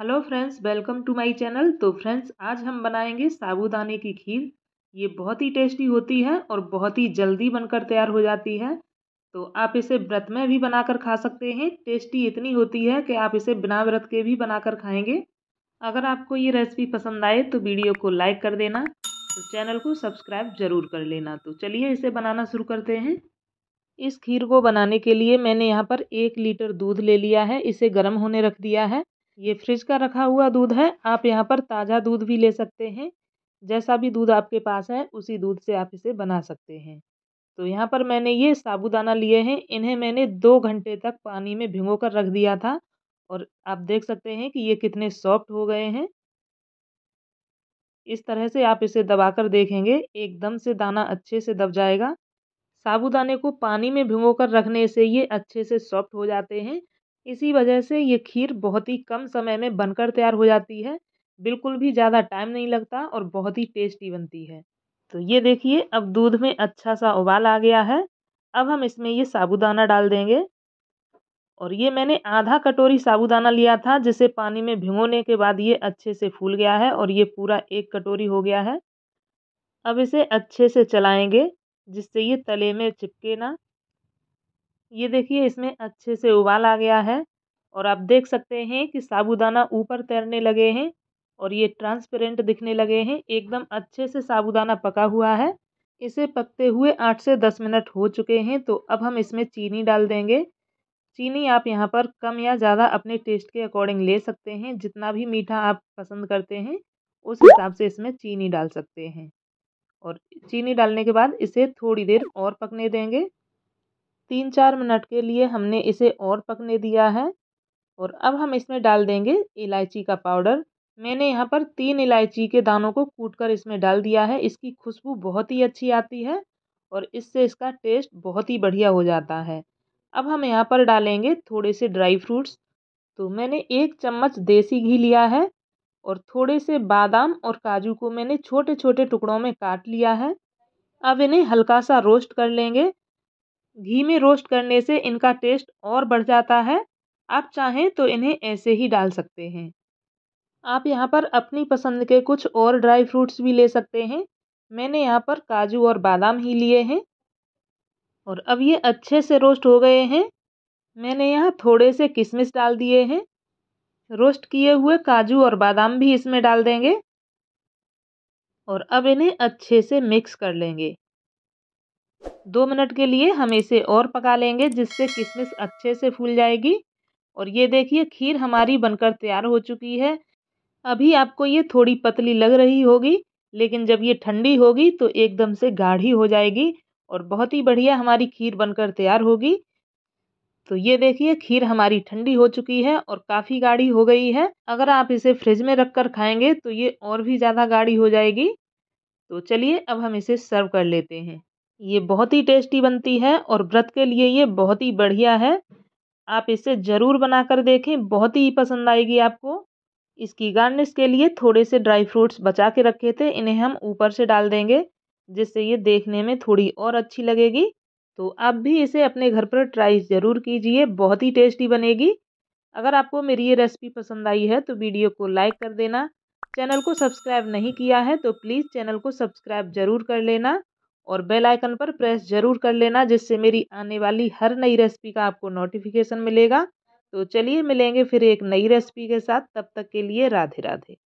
hello friends welcome to my channel तो friends आज हम बनाएंगे साबूदाने की खीर ये बहुत ही टेस्टी होती है और बहुत ही जल्दी बनकर तैयार हो जाती है तो आप इसे व्रत में भी बनाकर खा सकते हैं टेस्टी इतनी होती है कि आप इसे बिना व्रत के भी बनाकर खाएंगे अगर आपको ये रेसिपी पसंद आए तो वीडियो को लाइक कर देना तो चैनल को सब्सक्राइब ज़रूर कर लेना तो चलिए इसे बनाना शुरू करते हैं इस खीर को बनाने के लिए मैंने यहाँ पर एक लीटर दूध ले लिया है इसे गर्म होने रख दिया है ये फ्रिज का रखा हुआ दूध है आप यहाँ पर ताज़ा दूध भी ले सकते हैं जैसा भी दूध आपके पास है उसी दूध से आप इसे बना सकते हैं तो यहाँ पर मैंने ये साबुदाना लिए हैं इन्हें मैंने दो घंटे तक पानी में भिंगो कर रख दिया था और आप देख सकते हैं कि ये कितने सॉफ्ट हो गए हैं इस तरह से आप इसे दबाकर देखेंगे एकदम से दाना अच्छे से दब जाएगा साबुदाने को पानी में भिंगो कर रखने से ये अच्छे से सॉफ्ट हो जाते हैं इसी वजह से ये खीर बहुत ही कम समय में बनकर तैयार हो जाती है बिल्कुल भी ज़्यादा टाइम नहीं लगता और बहुत ही टेस्टी बनती है तो ये देखिए अब दूध में अच्छा सा उबाल आ गया है अब हम इसमें ये साबूदाना डाल देंगे और ये मैंने आधा कटोरी साबूदाना लिया था जिसे पानी में भिगोने के बाद ये अच्छे से फूल गया है और ये पूरा एक कटोरी हो गया है अब इसे अच्छे से चलाएंगे जिससे ये तले में चिपके ना ये देखिए इसमें अच्छे से उबाल आ गया है और आप देख सकते हैं कि साबूदाना ऊपर तैरने लगे हैं और ये ट्रांसपेरेंट दिखने लगे हैं एकदम अच्छे से साबूदाना पका हुआ है इसे पकते हुए आठ से दस मिनट हो चुके हैं तो अब हम इसमें चीनी डाल देंगे चीनी आप यहाँ पर कम या ज़्यादा अपने टेस्ट के अकॉर्डिंग ले सकते हैं जितना भी मीठा आप पसंद करते हैं उस हिसाब से इसमें चीनी डाल सकते हैं और चीनी डालने के बाद इसे थोड़ी देर और पकने देंगे तीन चार मिनट के लिए हमने इसे और पकने दिया है और अब हम इसमें डाल देंगे इलायची का पाउडर मैंने यहाँ पर तीन इलायची के दानों को कूट कर इसमें डाल दिया है इसकी खुशबू बहुत ही अच्छी आती है और इससे इसका टेस्ट बहुत ही बढ़िया हो जाता है अब हम यहाँ पर डालेंगे थोड़े से ड्राई फ्रूट्स तो मैंने एक चम्मच देसी घी लिया है और थोड़े से बादाम और काजू को मैंने छोटे छोटे टुकड़ों में काट लिया है अब इन्हें हल्का सा रोस्ट कर लेंगे घी में रोस्ट करने से इनका टेस्ट और बढ़ जाता है आप चाहें तो इन्हें ऐसे ही डाल सकते हैं आप यहाँ पर अपनी पसंद के कुछ और ड्राई फ्रूट्स भी ले सकते हैं मैंने यहाँ पर काजू और बादाम ही लिए हैं और अब ये अच्छे से रोस्ट हो गए हैं मैंने यहाँ थोड़े से किशमिश डाल दिए हैं रोस्ट किए हुए काजू और बादाम भी इसमें डाल देंगे और अब इन्हें अच्छे से मिक्स कर लेंगे दो मिनट के लिए हम इसे और पका लेंगे जिससे किशमिश अच्छे से फूल जाएगी और ये देखिए खीर हमारी बनकर तैयार हो चुकी है अभी आपको ये थोड़ी पतली लग रही होगी लेकिन जब ये ठंडी होगी तो एकदम से गाढ़ी हो जाएगी और बहुत ही बढ़िया हमारी खीर बनकर तैयार होगी तो ये देखिए खीर हमारी ठंडी हो चुकी है और काफ़ी गाढ़ी हो गई है अगर आप इसे फ्रिज में रख कर खाएँगे तो ये और भी ज़्यादा गाढ़ी हो जाएगी तो चलिए अब हम इसे सर्व कर लेते हैं ये बहुत ही टेस्टी बनती है और व्रत के लिए ये बहुत ही बढ़िया है आप इसे ज़रूर बना कर देखें बहुत ही पसंद आएगी आपको इसकी गार्निश के लिए थोड़े से ड्राई फ्रूट्स बचा के रखे थे इन्हें हम ऊपर से डाल देंगे जिससे ये देखने में थोड़ी और अच्छी लगेगी तो आप भी इसे अपने घर पर ट्राई ज़रूर कीजिए बहुत ही टेस्टी बनेगी अगर आपको मेरी ये रेसिपी पसंद आई है तो वीडियो को लाइक कर देना चैनल को सब्सक्राइब नहीं किया है तो प्लीज़ चैनल को सब्सक्राइब ज़रूर कर लेना और बेल आइकन पर प्रेस जरूर कर लेना जिससे मेरी आने वाली हर नई रेसिपी का आपको नोटिफिकेशन मिलेगा तो चलिए मिलेंगे फिर एक नई रेसिपी के साथ तब तक के लिए राधे राधे